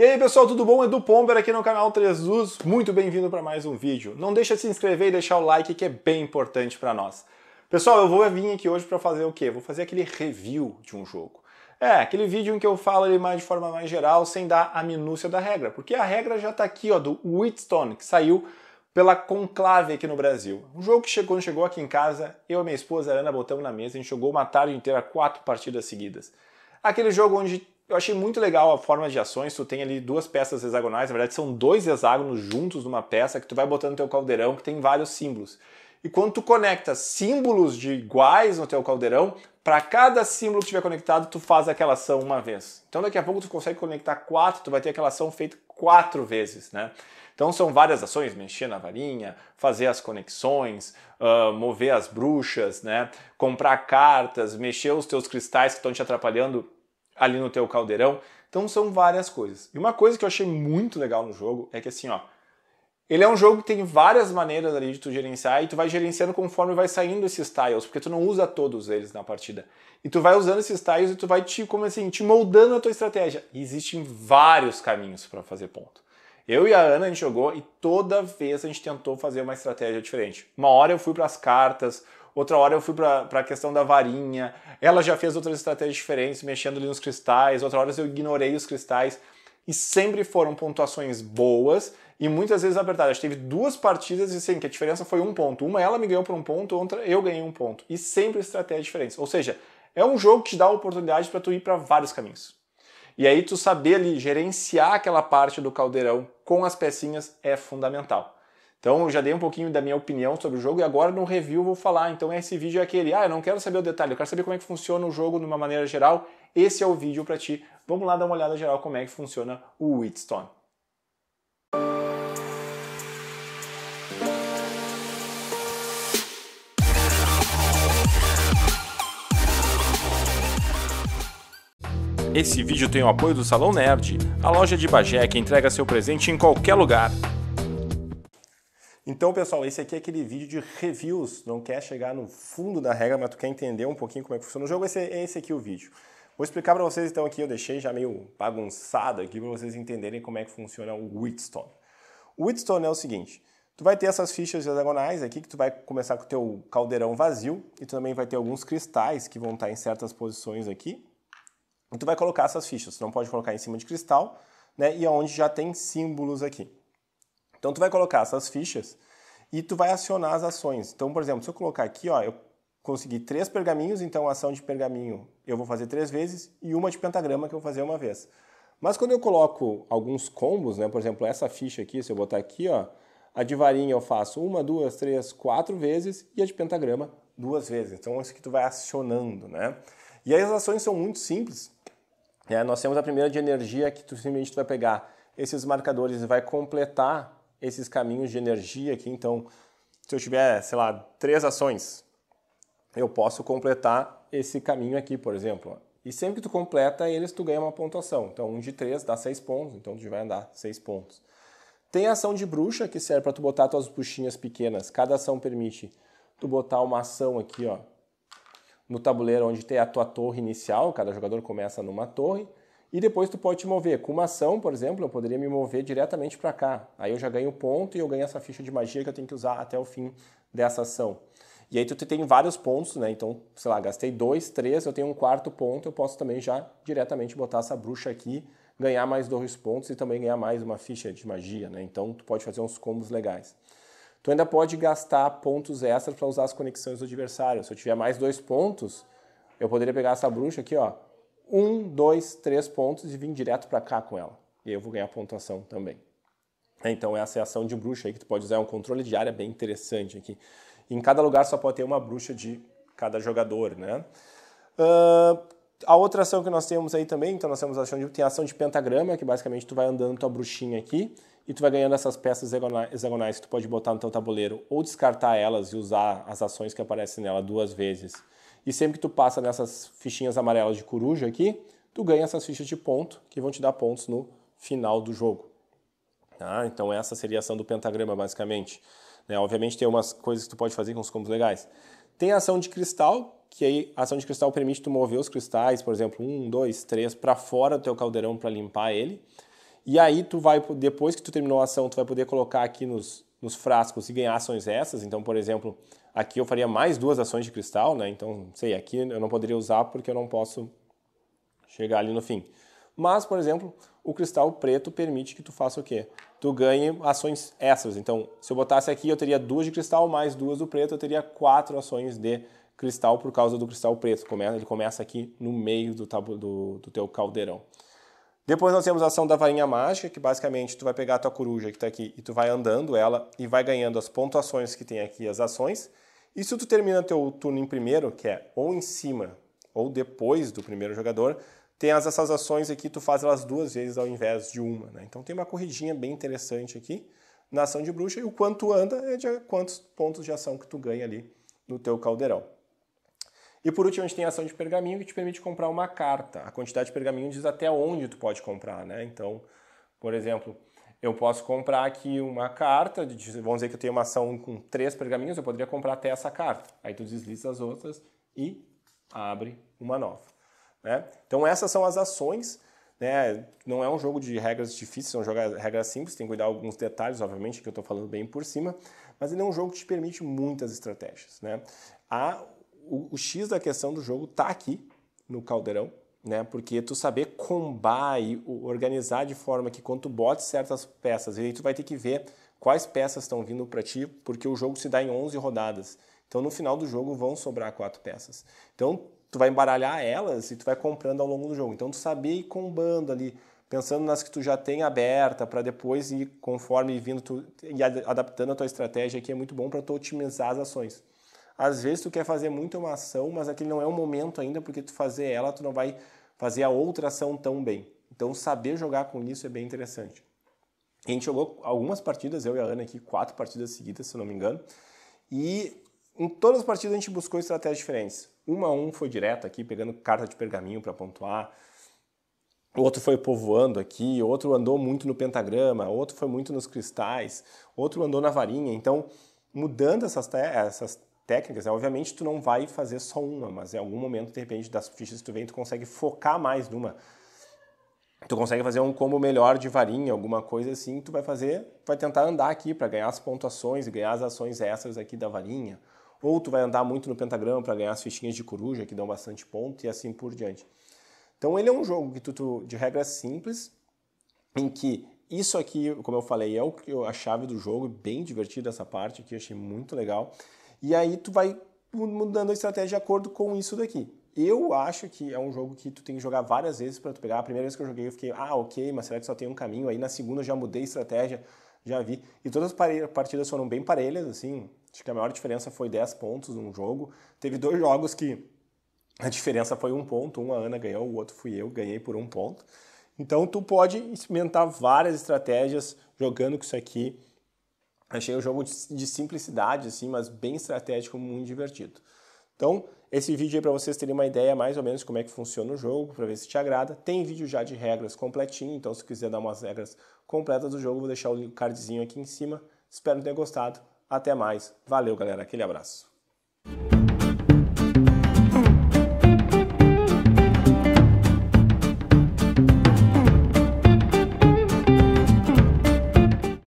E aí pessoal, tudo bom? Edu Pomber aqui no canal 3 Luz, muito bem-vindo para mais um vídeo. Não deixa de se inscrever e deixar o like que é bem importante para nós. Pessoal, eu vou vir aqui hoje para fazer o quê? Vou fazer aquele review de um jogo. É, aquele vídeo em que eu falo ele mais de forma mais geral, sem dar a minúcia da regra, porque a regra já está aqui, ó, do Wheatstone, que saiu pela Conclave aqui no Brasil. Um jogo que chegou, quando chegou aqui em casa, eu e minha esposa, Ana, botamos na mesa, a gente jogou uma tarde inteira, quatro partidas seguidas. Aquele jogo onde eu achei muito legal a forma de ações, tu tem ali duas peças hexagonais, na verdade são dois hexágonos juntos numa peça que tu vai botando no teu caldeirão, que tem vários símbolos. E quando tu conecta símbolos de iguais no teu caldeirão, para cada símbolo que estiver conectado, tu faz aquela ação uma vez. Então daqui a pouco tu consegue conectar quatro, tu vai ter aquela ação feita quatro vezes, né? Então são várias ações, mexer na varinha, fazer as conexões, uh, mover as bruxas, né? Comprar cartas, mexer os teus cristais que estão te atrapalhando ali no teu caldeirão. Então são várias coisas. E uma coisa que eu achei muito legal no jogo é que assim, ó, ele é um jogo que tem várias maneiras ali de tu gerenciar e tu vai gerenciando conforme vai saindo esses tiles, porque tu não usa todos eles na partida. E tu vai usando esses tiles e tu vai te, como assim, te moldando a tua estratégia. E existem vários caminhos para fazer ponto. Eu e a Ana a gente jogou e toda vez a gente tentou fazer uma estratégia diferente. Uma hora eu fui para as cartas, outra hora eu fui para a questão da varinha. Ela já fez outras estratégias diferentes, mexendo ali nos cristais, outra hora eu ignorei os cristais. E sempre foram pontuações boas e muitas vezes apertadas. Teve duas partidas e sim, que a diferença foi um ponto. Uma ela me ganhou por um ponto, outra eu ganhei um ponto. E sempre estratégias diferentes. Ou seja, é um jogo que te dá a oportunidade para tu ir para vários caminhos. E aí tu saber ali gerenciar aquela parte do caldeirão com as pecinhas é fundamental. Então eu já dei um pouquinho da minha opinião sobre o jogo e agora no review vou falar. Então esse vídeo é aquele, ah, eu não quero saber o detalhe, eu quero saber como é que funciona o jogo de uma maneira geral. Esse é o vídeo para ti. Vamos lá dar uma olhada geral como é que funciona o Wheatstone. Esse vídeo tem o apoio do Salão Nerd, a loja de Bagé que entrega seu presente em qualquer lugar. Então, pessoal, esse aqui é aquele vídeo de reviews. Não quer chegar no fundo da regra, mas tu quer entender um pouquinho como é que funciona o jogo, esse é esse aqui é o vídeo. Vou explicar para vocês então aqui, eu deixei já meio bagunçado aqui para vocês entenderem como é que funciona o Wheatstone. O Wheatstone é o seguinte, tu vai ter essas fichas hexagonais aqui que tu vai começar com o teu caldeirão vazio e tu também vai ter alguns cristais que vão estar em certas posições aqui. E tu vai colocar essas fichas, tu não pode colocar em cima de cristal, né? E aonde é já tem símbolos aqui. Então tu vai colocar essas fichas e tu vai acionar as ações. Então, por exemplo, se eu colocar aqui, ó, eu consegui três pergaminhos, então a ação de pergaminho eu vou fazer três vezes e uma de pentagrama que eu vou fazer uma vez. Mas quando eu coloco alguns combos, né, por exemplo, essa ficha aqui, se eu botar aqui, ó, a de varinha eu faço uma, duas, três, quatro vezes e a de pentagrama duas vezes. Então é isso que tu vai acionando, né? E aí as ações são muito simples. É, nós temos a primeira de energia que tu simplesmente vai pegar esses marcadores e vai completar esses caminhos de energia aqui. Então, se eu tiver, sei lá, três ações, eu posso completar esse caminho aqui, por exemplo. E sempre que tu completa eles, tu ganha uma pontuação. Então, um de três dá seis pontos, então tu vai andar seis pontos. Tem ação de bruxa, que serve para tu botar tuas bruxinhas pequenas. Cada ação permite tu botar uma ação aqui, ó, no tabuleiro onde tem a tua torre inicial, cada jogador começa numa torre. E depois tu pode te mover. Com uma ação, por exemplo, eu poderia me mover diretamente para cá. Aí eu já ganho ponto e eu ganho essa ficha de magia que eu tenho que usar até o fim dessa ação. E aí tu tem vários pontos, né? Então, sei lá, gastei dois, três, eu tenho um quarto ponto, eu posso também já diretamente botar essa bruxa aqui, ganhar mais dois pontos e também ganhar mais uma ficha de magia, né? Então tu pode fazer uns combos legais. Tu ainda pode gastar pontos extras para usar as conexões do adversário. Se eu tiver mais dois pontos, eu poderia pegar essa bruxa aqui, ó, um, dois, três pontos e vim direto para cá com ela. E aí eu vou ganhar pontuação também. É, então essa é a ação de bruxa aí que tu pode usar, é um controle de área bem interessante aqui. Em cada lugar só pode ter uma bruxa de cada jogador, né? Uh, a outra ação que nós temos aí também, então nós temos a ação de, tem a ação de pentagrama, que basicamente tu vai andando tua bruxinha aqui e tu vai ganhando essas peças hexagonais que tu pode botar no teu tabuleiro ou descartar elas e usar as ações que aparecem nela duas vezes e sempre que tu passa nessas fichinhas amarelas de coruja aqui, tu ganha essas fichas de ponto, que vão te dar pontos no final do jogo. Ah, então essa seria a ação do pentagrama, basicamente. Né? Obviamente tem umas coisas que tu pode fazer com os combos legais. Tem a ação de cristal, que aí a ação de cristal permite tu mover os cristais, por exemplo, um, dois, três, para fora do teu caldeirão para limpar ele. E aí tu vai, depois que tu terminou a ação, tu vai poder colocar aqui nos nos frascos e ganhar ações essas. Então, por exemplo, aqui eu faria mais duas ações de cristal, né? Então, sei, aqui eu não poderia usar porque eu não posso chegar ali no fim. Mas, por exemplo, o cristal preto permite que tu faça o quê? Tu ganhe ações essas. Então, se eu botasse aqui, eu teria duas de cristal mais duas do preto, eu teria quatro ações de cristal por causa do cristal preto. Ele começa aqui no meio do, do, do teu caldeirão. Depois nós temos a ação da varinha mágica, que basicamente tu vai pegar a tua coruja que está aqui e tu vai andando ela e vai ganhando as pontuações que tem aqui, as ações. E se tu termina teu turno em primeiro, que é ou em cima ou depois do primeiro jogador, tem as, essas ações aqui, tu faz elas duas vezes ao invés de uma. Né? Então tem uma corridinha bem interessante aqui na ação de bruxa e o quanto anda é de quantos pontos de ação que tu ganha ali no teu caldeirão. E por último, a gente tem a ação de pergaminho que te permite comprar uma carta. A quantidade de pergaminho diz até onde tu pode comprar, né? Então, por exemplo, eu posso comprar aqui uma carta, vamos dizer que eu tenho uma ação com três pergaminhos, eu poderia comprar até essa carta. Aí tu desliza as outras e abre uma nova. Né? Então essas são as ações. Né? Não é um jogo de regras difíceis, são é regras simples, tem que cuidar alguns detalhes, obviamente, que eu estou falando bem por cima, mas ele é um jogo que te permite muitas estratégias. Né? Há o, o X da questão do jogo tá aqui no caldeirão, né? Porque tu saber combar e organizar de forma que quando tu bote certas peças, aí tu vai ter que ver quais peças estão vindo para ti, porque o jogo se dá em 11 rodadas. Então no final do jogo vão sobrar quatro peças. Então tu vai embaralhar elas e tu vai comprando ao longo do jogo. Então tu saber ir combando ali, pensando nas que tu já tem aberta para depois ir conforme vindo tu e adaptando a tua estratégia aqui é muito bom para tu otimizar as ações. Às vezes tu quer fazer muito uma ação, mas aquele não é o momento ainda, porque tu fazer ela, tu não vai fazer a outra ação tão bem. Então saber jogar com isso é bem interessante. A gente jogou algumas partidas, eu e a Ana aqui, quatro partidas seguidas, se eu não me engano. E em todas as partidas a gente buscou estratégias diferentes. Uma a um foi direto aqui, pegando carta de pergaminho para pontuar. Outro foi povoando aqui, outro andou muito no pentagrama, outro foi muito nos cristais, outro andou na varinha. Então, mudando essas, essas técnicas, né? obviamente tu não vai fazer só uma, mas em algum momento, de repente, das fichas que tu vem, tu consegue focar mais numa. Tu consegue fazer um combo melhor de varinha, alguma coisa assim, tu vai fazer, vai tentar andar aqui para ganhar as pontuações e ganhar as ações extras aqui da varinha. Ou tu vai andar muito no pentagrama para ganhar as fichinhas de coruja, que dão bastante ponto, e assim por diante. Então ele é um jogo que tu, tu de regras é simples, em que isso aqui, como eu falei, é o, a chave do jogo, bem divertido essa parte aqui, achei muito legal. E aí tu vai mudando a estratégia de acordo com isso daqui. Eu acho que é um jogo que tu tem que jogar várias vezes para tu pegar. A primeira vez que eu joguei eu fiquei, ah, ok, mas será que só tem um caminho? Aí na segunda eu já mudei a estratégia, já vi. E todas as partidas foram bem parelhas, assim. Acho que a maior diferença foi 10 pontos num jogo. Teve dois jogos que a diferença foi um ponto. Um a Ana ganhou, o outro fui eu, ganhei por um ponto. Então tu pode experimentar várias estratégias jogando com isso aqui Achei o jogo de simplicidade, assim, mas bem estratégico, muito divertido. Então, esse vídeo aí para vocês terem uma ideia mais ou menos como é que funciona o jogo, para ver se te agrada. Tem vídeo já de regras completinho, então se quiser dar umas regras completas do jogo, vou deixar o cardzinho aqui em cima. Espero que tenha gostado. Até mais. Valeu, galera. Aquele abraço.